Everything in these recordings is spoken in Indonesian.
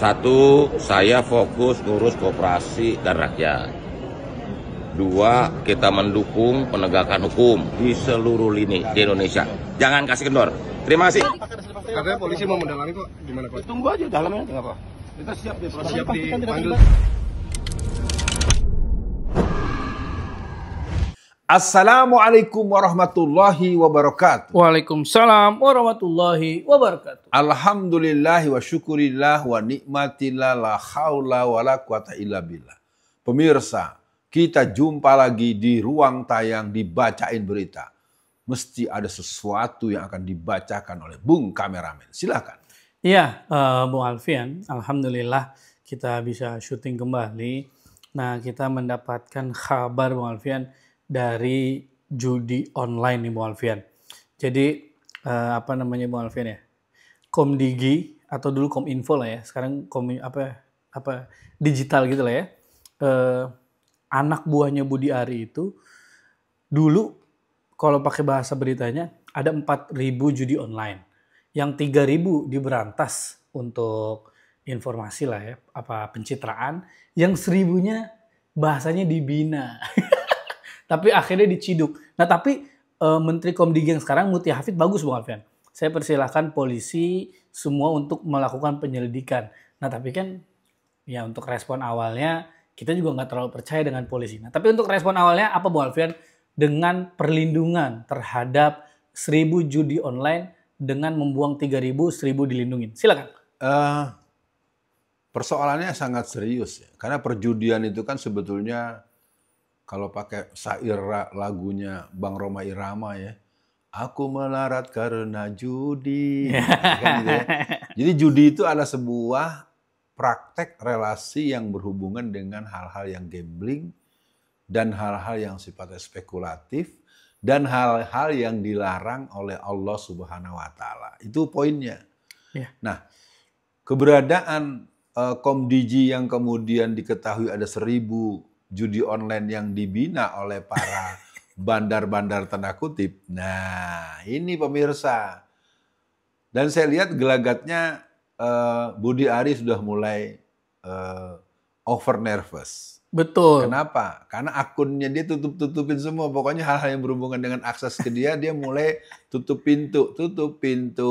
Satu, saya fokus ngurus kooperasi dan rakyat. Dua, kita mendukung penegakan hukum di seluruh lini di Indonesia. Jangan kasih kendor. Terima kasih. Katanya polisi mau mendalami kok, gimana kok? Tunggu aja dalamnya, nggak apa. Kita siap, siap dipanggil. Assalamualaikum warahmatullahi wabarakatuh. Waalaikumsalam warahmatullahi wabarakatuh. Alhamdulillahi wa syukurillah wa nikmatillah la haula wa la quwata illa billah. Pemirsa, kita jumpa lagi di ruang tayang dibacain berita. Mesti ada sesuatu yang akan dibacakan oleh Bung Kameramen. Silakan. Iya, uh, Bung Alfian, Alhamdulillah kita bisa syuting kembali. Nah, kita mendapatkan kabar Bung Alfian dari judi online nih Bu Alfian. Jadi uh, apa namanya Bu Alfian ya? Komdigi atau dulu Kominfo lah ya. Sekarang kom apa apa digital gitu lah ya. Eh, anak buahnya Budi Ari itu dulu kalau pakai bahasa beritanya ada 4.000 judi online. Yang 3.000 diberantas untuk informasi lah ya, apa pencitraan. Yang seribunya bahasanya dibina. tapi akhirnya diciduk. Nah, tapi e, Menteri Komdig yang sekarang Mutia Hafid bagus Bung Alfian. Saya persilahkan polisi semua untuk melakukan penyelidikan. Nah, tapi kan ya untuk respon awalnya kita juga nggak terlalu percaya dengan polisi. Nah, tapi untuk respon awalnya apa bu Alfian dengan perlindungan terhadap 1000 judi online dengan membuang 3000, 1000 dilindungi. Silakan. Uh, persoalannya sangat serius ya. Karena perjudian itu kan sebetulnya kalau pakai syair lagunya Bang Roma Irama ya. Aku melarat karena judi. Nah, kan gitu ya. Jadi judi itu adalah sebuah praktek relasi yang berhubungan dengan hal-hal yang gambling dan hal-hal yang sifatnya spekulatif dan hal-hal yang dilarang oleh Allah Subhanahu wa taala. Itu poinnya. Ya. Nah, keberadaan uh, Komdiji yang kemudian diketahui ada seribu judi online yang dibina oleh para bandar-bandar tanda kutip. Nah, ini pemirsa. Dan saya lihat gelagatnya uh, Budi Ari sudah mulai uh, over nervous. Betul. Kenapa? Karena akunnya dia tutup-tutupin semua. Pokoknya hal-hal yang berhubungan dengan akses ke dia, dia mulai tutup pintu. Tutup pintu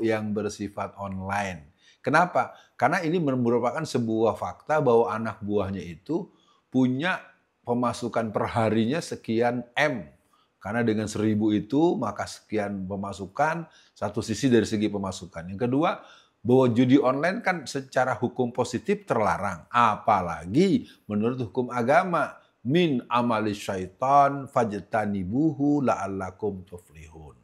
yang bersifat online. Kenapa? Karena ini merupakan sebuah fakta bahwa anak buahnya itu punya pemasukan perharinya sekian M. Karena dengan seribu itu maka sekian pemasukan, satu sisi dari segi pemasukan. Yang kedua, bahwa judi online kan secara hukum positif terlarang. Apalagi menurut hukum agama. Min amali syaitan buhu la'allakum tuflihun.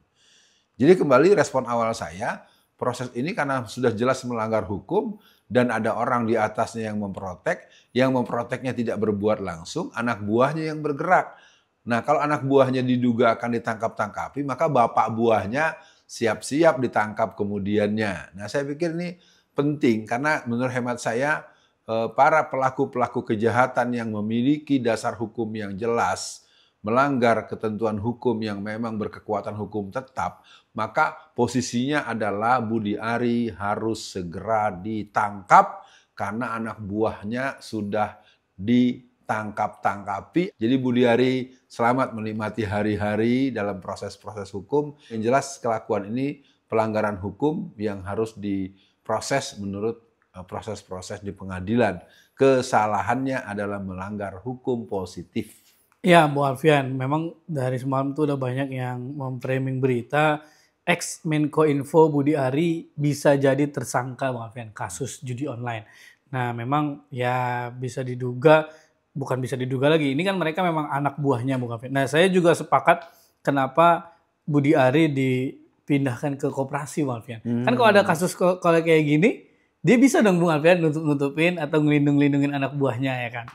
Jadi kembali respon awal saya, proses ini karena sudah jelas melanggar hukum dan ada orang di atasnya yang memprotek, yang memproteknya tidak berbuat langsung, anak buahnya yang bergerak. Nah, kalau anak buahnya diduga akan ditangkap-tangkapi, maka bapak buahnya siap-siap ditangkap kemudiannya. Nah, saya pikir ini penting karena menurut hemat saya eh, para pelaku-pelaku kejahatan yang memiliki dasar hukum yang jelas melanggar ketentuan hukum yang memang berkekuatan hukum tetap, maka posisinya adalah Budi Ari harus segera ditangkap karena anak buahnya sudah ditangkap-tangkapi. Jadi Budi Ari selamat menikmati hari-hari dalam proses-proses hukum. Yang jelas kelakuan ini pelanggaran hukum yang harus diproses menurut eh, proses-proses di pengadilan. Kesalahannya adalah melanggar hukum positif. Ya, Bu Alfian, memang dari semalam tuh udah banyak yang memframing berita ex Menko Info Budi Ari bisa jadi tersangka Bu Alfian kasus judi online. Nah, memang ya bisa diduga bukan bisa diduga lagi. Ini kan mereka memang anak buahnya Bu Alfian. Nah, saya juga sepakat kenapa Budi Ari dipindahkan ke koperasi Bu Alfian. Hmm. Kan kalau ada hmm. kasus kalau kayak gini, dia bisa dong Bu Alfian nutup-nutupin atau ngelindung-lindungin anak buahnya ya kan.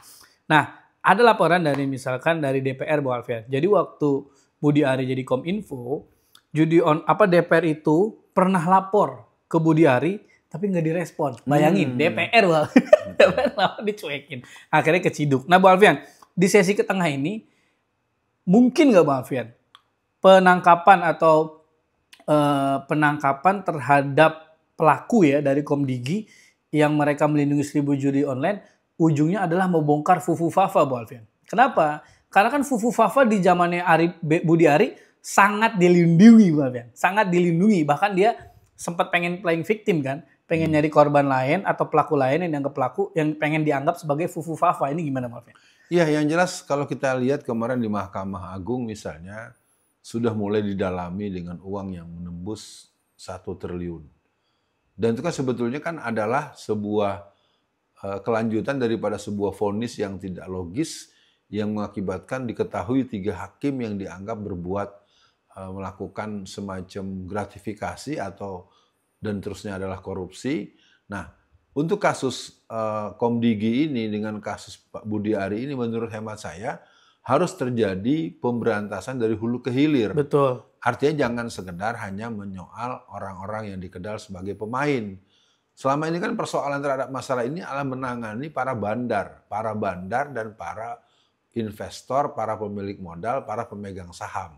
Nah, ada laporan dari misalkan dari DPR Bu Alfian. Jadi waktu Budi Ari jadi Kominfo, judi on apa DPR itu pernah lapor ke Budi Ari tapi nggak direspon. Bayangin hmm. DPR Bu. DPR lapor dicuekin. Akhirnya keciduk. Nah Bu Alfian, di sesi ke tengah ini mungkin nggak Bu Alfian penangkapan atau eh, penangkapan terhadap pelaku ya dari Komdigi yang mereka melindungi seribu judi online ujungnya adalah membongkar Fufu Fafa, Bu Alvin. Kenapa? Karena kan Fufu Fafa di zamannya Ari, Budi Ari sangat dilindungi, Bu Alvin. Sangat dilindungi. Bahkan dia sempat pengen playing victim kan. Pengen nyari korban lain atau pelaku lain yang dianggap pelaku yang pengen dianggap sebagai Fufu Fafa. Ini gimana, Bu Alvin? Iya, yang jelas kalau kita lihat kemarin di Mahkamah Agung misalnya sudah mulai didalami dengan uang yang menembus satu triliun. Dan itu kan sebetulnya kan adalah sebuah Eh, kelanjutan daripada sebuah vonis yang tidak logis yang mengakibatkan diketahui tiga hakim yang dianggap berbuat eh, melakukan semacam gratifikasi atau dan terusnya adalah korupsi. Nah, untuk kasus eh, Komdigi ini dengan kasus Pak Budi Ari ini menurut hemat saya harus terjadi pemberantasan dari hulu ke hilir. Betul. Artinya jangan sekedar hanya menyoal orang-orang yang dikenal sebagai pemain Selama ini kan persoalan terhadap masalah ini adalah menangani para bandar, para bandar dan para investor, para pemilik modal, para pemegang saham.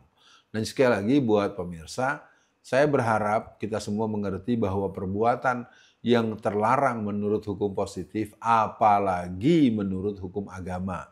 Dan sekali lagi buat pemirsa, saya berharap kita semua mengerti bahwa perbuatan yang terlarang menurut hukum positif, apalagi menurut hukum agama,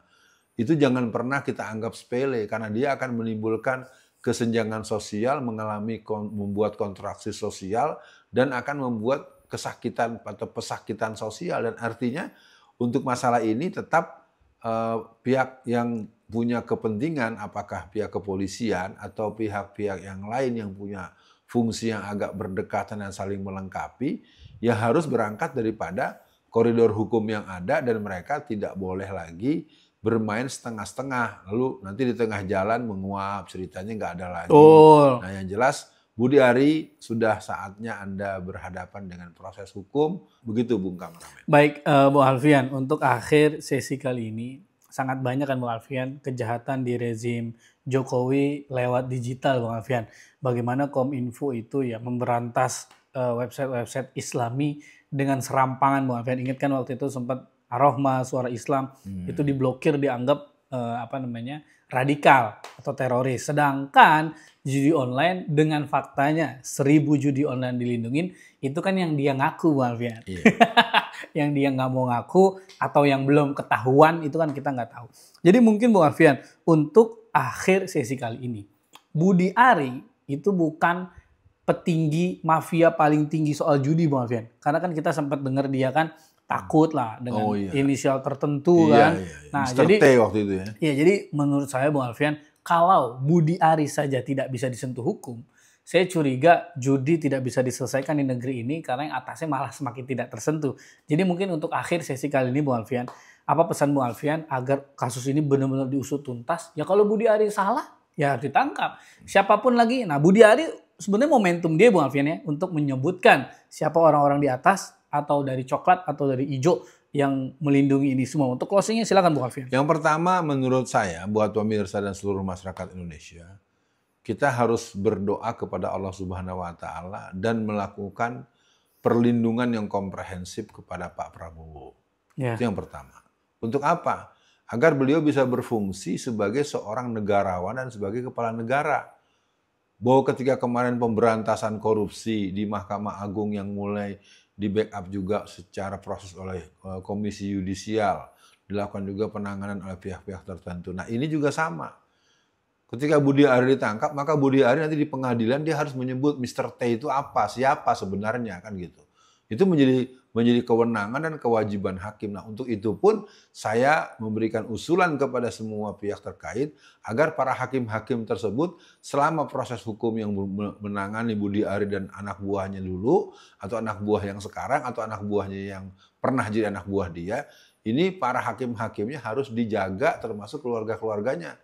itu jangan pernah kita anggap sepele karena dia akan menimbulkan kesenjangan sosial, mengalami membuat kontraksi sosial dan akan membuat kesakitan atau pesakitan sosial dan artinya untuk masalah ini tetap eh, pihak yang punya kepentingan apakah pihak kepolisian atau pihak-pihak yang lain yang punya fungsi yang agak berdekatan dan saling melengkapi ya harus berangkat daripada koridor hukum yang ada dan mereka tidak boleh lagi bermain setengah-setengah lalu nanti di tengah jalan menguap ceritanya nggak ada lagi. Oh. Nah yang jelas Budi Ari, sudah saatnya Anda berhadapan dengan proses hukum. Begitu Bung Kameramen. Baik, uh, Bu Alfian, untuk akhir sesi kali ini, sangat banyak kan Bu Alfian kejahatan di rezim Jokowi lewat digital Bu Alfian. Bagaimana Kominfo itu ya memberantas eh, website-website uh, islami dengan serampangan Bu Alfian. Ingat kan waktu itu sempat Arohma, Suara Islam, hmm. itu diblokir dianggap uh, apa namanya radikal atau teroris. Sedangkan judi online dengan faktanya seribu judi online dilindungin itu kan yang dia ngaku Bu Alfian. Iya. yang dia nggak mau ngaku atau yang belum ketahuan itu kan kita nggak tahu. Jadi mungkin Bu Alfian untuk akhir sesi kali ini Budi Ari itu bukan petinggi mafia paling tinggi soal judi Bu Alfian. Karena kan kita sempat dengar dia kan takut lah dengan oh, iya. inisial tertentu iya, kan. Iya, iya. Nah, Mister jadi T waktu itu ya. Iya, jadi menurut saya Bu Alfian kalau Budi Ari saja tidak bisa disentuh hukum, saya curiga judi tidak bisa diselesaikan di negeri ini karena yang atasnya malah semakin tidak tersentuh. Jadi mungkin untuk akhir sesi kali ini Bu Alfian, apa pesan Bu Alfian agar kasus ini benar-benar diusut tuntas? Ya kalau Budi Ari salah, ya harus ditangkap. Siapapun lagi. Nah Budi Ari sebenarnya momentum dia Bu Alfian ya untuk menyebutkan siapa orang-orang di atas atau dari coklat atau dari hijau yang melindungi ini semua. Untuk closingnya silakan Bu Alfian. Yang pertama menurut saya buat pemirsa dan seluruh masyarakat Indonesia, kita harus berdoa kepada Allah Subhanahu wa taala dan melakukan perlindungan yang komprehensif kepada Pak Prabowo. Ya. Itu yang pertama. Untuk apa? Agar beliau bisa berfungsi sebagai seorang negarawan dan sebagai kepala negara. Bahwa ketika kemarin pemberantasan korupsi di Mahkamah Agung yang mulai di backup juga secara proses oleh eh, komisi yudisial, dilakukan juga penanganan oleh pihak-pihak tertentu. Nah ini juga sama. Ketika Budi Ari ditangkap, maka Budi Ari nanti di pengadilan dia harus menyebut Mr. T itu apa, siapa sebenarnya kan gitu. Itu menjadi menjadi kewenangan dan kewajiban hakim. Nah, untuk itu pun saya memberikan usulan kepada semua pihak terkait agar para hakim-hakim tersebut selama proses hukum yang menangani Budi Ari dan anak buahnya dulu atau anak buah yang sekarang atau anak buahnya yang pernah jadi anak buah dia, ini para hakim-hakimnya harus dijaga termasuk keluarga-keluarganya.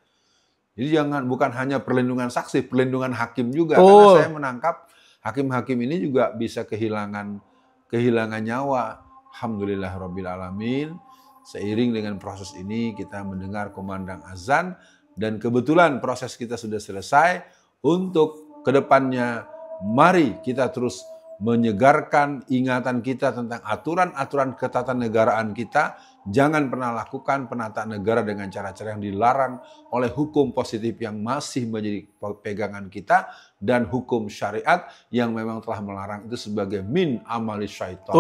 Jadi jangan bukan hanya perlindungan saksi, perlindungan hakim juga. Oh. Karena saya menangkap hakim-hakim ini juga bisa kehilangan kehilangan nyawa. Alhamdulillah Rabbil Alamin. Seiring dengan proses ini kita mendengar komandang azan dan kebetulan proses kita sudah selesai untuk kedepannya mari kita terus menyegarkan ingatan kita tentang aturan-aturan ketatanegaraan kita Jangan pernah lakukan penataan negara dengan cara-cara yang dilarang oleh hukum positif yang masih menjadi pegangan kita dan hukum syariat yang memang telah melarang itu sebagai min amali syaitan.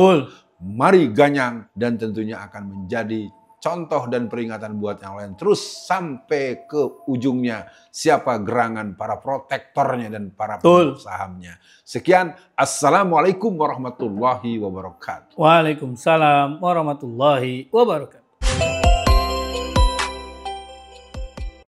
Mari ganyang dan tentunya akan menjadi contoh dan peringatan buat yang lain terus sampai ke ujungnya siapa gerangan para protektornya dan para sahamnya. Sekian assalamualaikum warahmatullahi wabarakatuh. Waalaikumsalam warahmatullahi wabarakatuh.